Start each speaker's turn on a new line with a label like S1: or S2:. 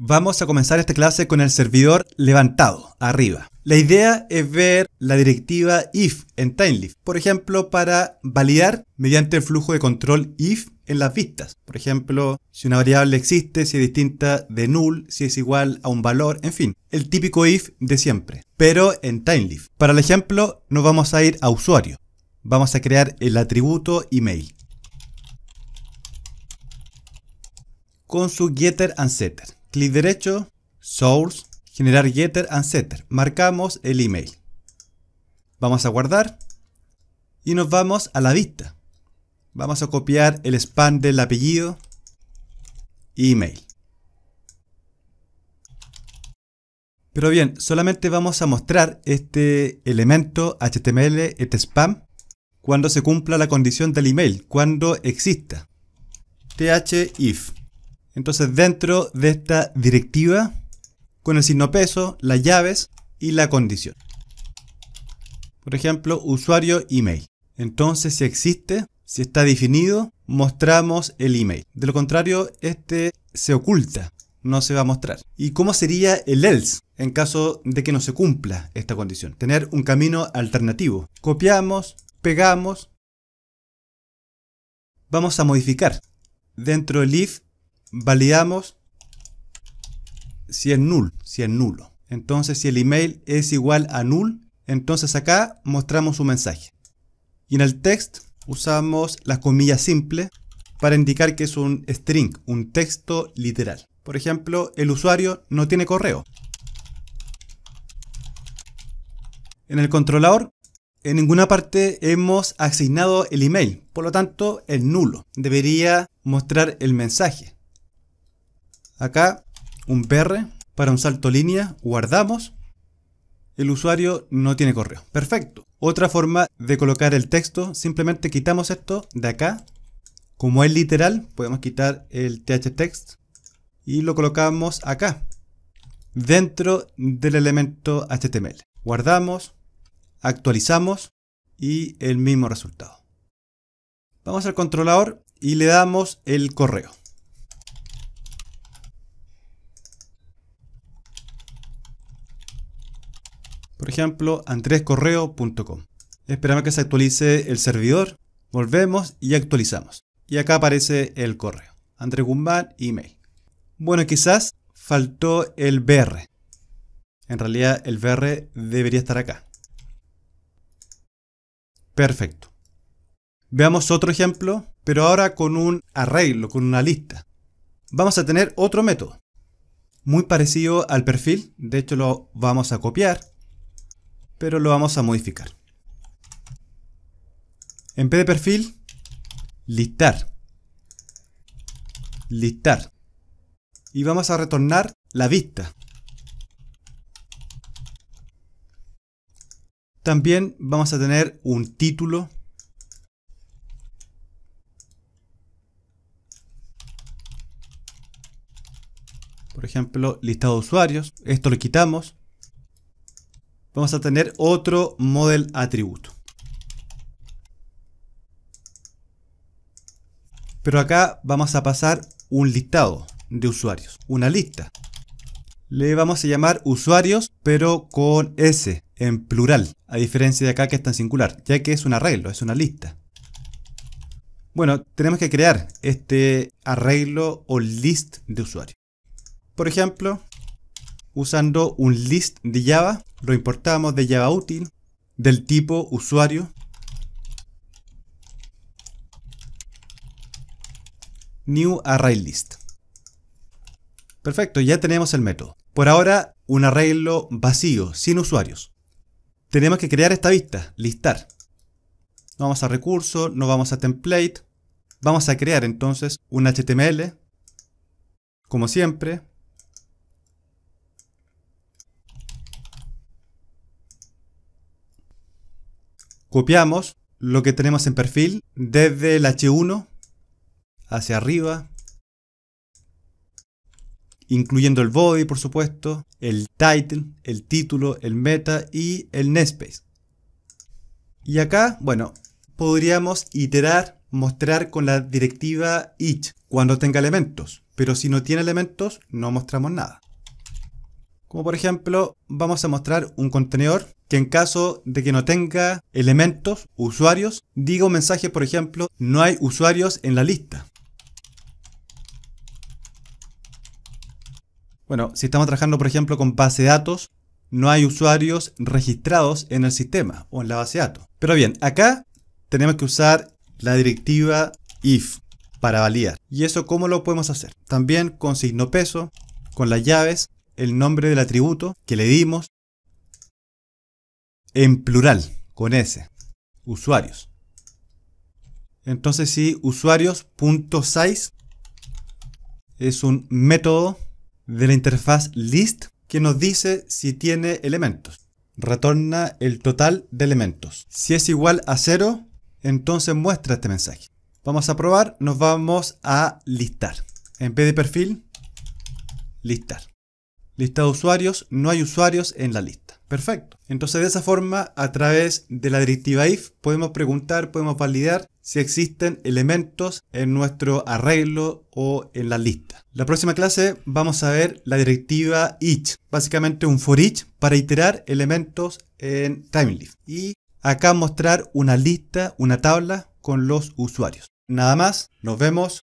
S1: Vamos a comenzar esta clase con el servidor levantado, arriba. La idea es ver la directiva if en Timelift. por ejemplo, para validar mediante el flujo de control if en las vistas. Por ejemplo, si una variable existe, si es distinta de null, si es igual a un valor, en fin, el típico if de siempre, pero en Timelift. Para el ejemplo, nos vamos a ir a usuario. Vamos a crear el atributo email con su getter and setter. Clic derecho, Source, Generar Getter and Setter. Marcamos el email. Vamos a guardar y nos vamos a la vista. Vamos a copiar el spam del apellido email. Pero bien, solamente vamos a mostrar este elemento HTML, este spam, cuando se cumpla la condición del email, cuando exista. TH if. Entonces dentro de esta directiva, con el signo peso, las llaves y la condición. Por ejemplo, usuario email. Entonces si existe, si está definido, mostramos el email. De lo contrario, este se oculta, no se va a mostrar. ¿Y cómo sería el else en caso de que no se cumpla esta condición? Tener un camino alternativo. Copiamos, pegamos. Vamos a modificar. Dentro del if validamos si es null, si es nulo. Entonces, si el email es igual a null, entonces acá mostramos un mensaje. Y en el text usamos las comillas simple para indicar que es un string, un texto literal. Por ejemplo, el usuario no tiene correo. En el controlador, en ninguna parte hemos asignado el email, por lo tanto, el nulo debería mostrar el mensaje. Acá un PR para un salto línea, guardamos. El usuario no tiene correo. Perfecto. Otra forma de colocar el texto, simplemente quitamos esto de acá. Como es literal, podemos quitar el th y lo colocamos acá, dentro del elemento HTML. Guardamos, actualizamos y el mismo resultado. Vamos al controlador y le damos el correo. Por ejemplo, andrescorreo.com. Esperamos que se actualice el servidor. Volvemos y actualizamos. Y acá aparece el correo. Andrés Guzmán, email. Bueno, quizás faltó el BR. En realidad el BR debería estar acá. Perfecto. Veamos otro ejemplo, pero ahora con un arreglo, con una lista. Vamos a tener otro método, muy parecido al perfil, de hecho lo vamos a copiar pero lo vamos a modificar. En P de perfil, listar. Listar. Y vamos a retornar la vista. También vamos a tener un título. Por ejemplo, listado de usuarios. Esto lo quitamos vamos a tener otro model atributo. Pero acá vamos a pasar un listado de usuarios, una lista. Le vamos a llamar usuarios, pero con S en plural, a diferencia de acá que está en singular, ya que es un arreglo, es una lista. Bueno, tenemos que crear este arreglo o list de usuarios. Por ejemplo, usando un list de Java, lo importamos de Java útil del tipo usuario new ArrayList. Perfecto, ya tenemos el método. Por ahora, un arreglo vacío, sin usuarios. Tenemos que crear esta vista, listar. Vamos a recursos, no vamos a template. Vamos a crear entonces un HTML, como siempre, copiamos lo que tenemos en perfil desde el H1 hacia arriba, incluyendo el body, por supuesto, el title, el título, el meta y el namespace. Y acá, bueno, podríamos iterar, mostrar con la directiva each cuando tenga elementos, pero si no tiene elementos no mostramos nada. Como por ejemplo, vamos a mostrar un contenedor que en caso de que no tenga elementos, usuarios, diga un mensaje, por ejemplo, no hay usuarios en la lista. Bueno, si estamos trabajando, por ejemplo, con base de datos, no hay usuarios registrados en el sistema o en la base de datos. Pero bien, acá tenemos que usar la directiva if para validar. ¿Y eso cómo lo podemos hacer? También con signo peso, con las llaves, el nombre del atributo que le dimos, en plural, con S, usuarios. Entonces si usuarios.size es un método de la interfaz list que nos dice si tiene elementos. Retorna el total de elementos. Si es igual a cero, entonces muestra este mensaje. Vamos a probar, nos vamos a listar. En vez de perfil, listar lista de usuarios, no hay usuarios en la lista. Perfecto. Entonces de esa forma, a través de la directiva if, podemos preguntar, podemos validar si existen elementos en nuestro arreglo o en la lista. La próxima clase vamos a ver la directiva each, básicamente un for each para iterar elementos en timelift. Y acá mostrar una lista, una tabla con los usuarios. Nada más, nos vemos.